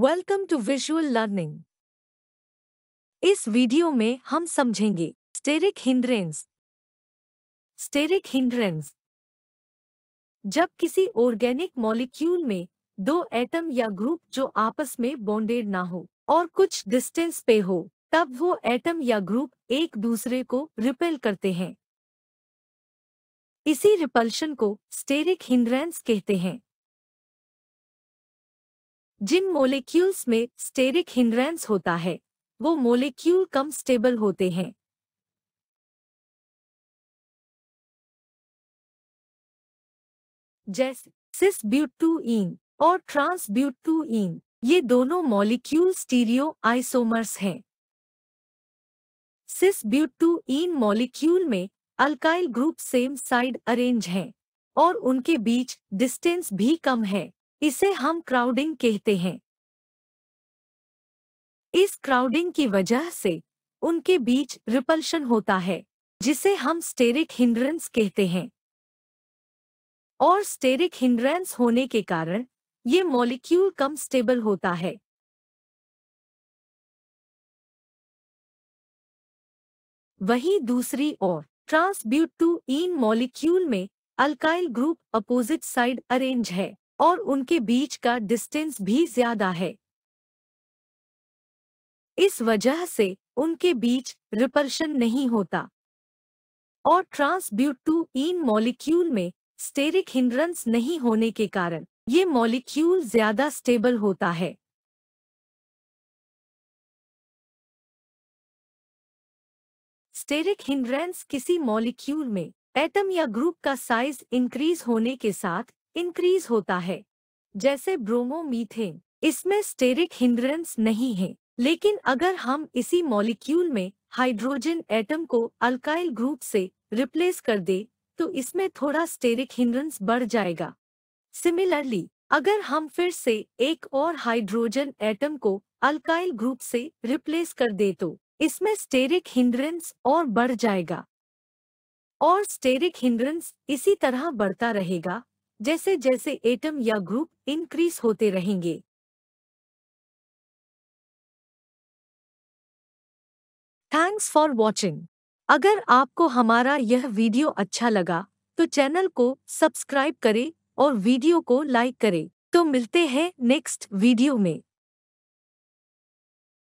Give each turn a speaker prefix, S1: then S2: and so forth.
S1: welcome to visual learning इस वीडियो में हम समझेंगे स्टेरिक हिंड्रेंस स्टेरिक हिंड्रेंस जब किसी ऑर्गेनिक मॉलिक्यूल में दो एटम या ग्रुप जो आपस में बॉन्डेड ना हो और कुछ डिस्टेंस पे हो तब वो एटम या ग्रुप
S2: एक दूसरे को रिपेल करते हैं इसी रिपल्शन को स्टेरिक हिंड्रेंस कहते हैं जिन मोलिक्यूल्स में स्टेरिक हिंड्रेंस होता है वो मोलिक्यूल कम स्टेबल होते हैं जैसे सिस ब्यूटूइन और ट्रांस ब्यूटूइन
S1: ये दोनों मॉलिक्यूल स्टीरियो आइसोमर्स हैं सिस ब्यूटूइन मॉलिक्यूल में alkyl group same side arrange हैं और उनके बीच डिस्टेंस भी कम है इसे हम क्राउडिंग कहते हैं इस क्राउडिंग की वजह से उनके बीच रिपल्शन होता है जिसे हम स्टेरिक हिंड्रेंस कहते हैं
S2: और स्टेरिक हिंड्रेंस होने के कारण ये मॉलिक्यूल कम स्टेबल होता है वहीं दूसरी ओर ट्रांसब्यूट टू इन मॉलिक्यूल में alkyl
S1: group opposite side arrange है और उनके बीच का डिस्टेंस भी ज्यादा है इस वजह से उनके बीच रिपर्शन नहीं होता और ट्रांसब्यूटूइन मॉलिक्यूल में
S2: स्टेरिक हिंड्रंस नहीं होने के कारण ये मॉलिक्यूल ज्यादा स्टेबल होता है स्टेरिक हिंड्रेंस किसी मॉलिक्यूल में एटम या ग्रुप का साइज
S1: इंक्रीज होने के साथ इंक्रीज होता है जैसे ब्रोमोमीथेन इसमें स्टेरिक हिंड्रेंस नहीं है लेकिन अगर हम इसी मॉलिक्यूल में हाइड्रोजन एटम को अल्काइल ग्रुप से रिप्लेस कर दे तो इसमें थोड़ा स्टेरिक हिंड्रेंस बढ़ जाएगा सिमिलरली अगर हम फिर से एक और हाइड्रोजन एटम को अल्काइल ग्रुप से रिप्लेस कर दे तो इसमें स्टेरिक हिंड्रेंस और बढ़ जाएगा और स्टेरिक हिंड्रेंस इसी तरह बढ़ता
S2: रहेगा जैसे जैसे एटम या ग्रुप इंक्रीज होते रहेंगे थैंक्स फॉर वॉचिंग अगर आपको हमारा यह वीडियो अच्छा लगा तो चैनल को सब्सक्राइब करें और वीडियो को लाइक करें तो मिलते हैं नेक्स्ट वीडियो में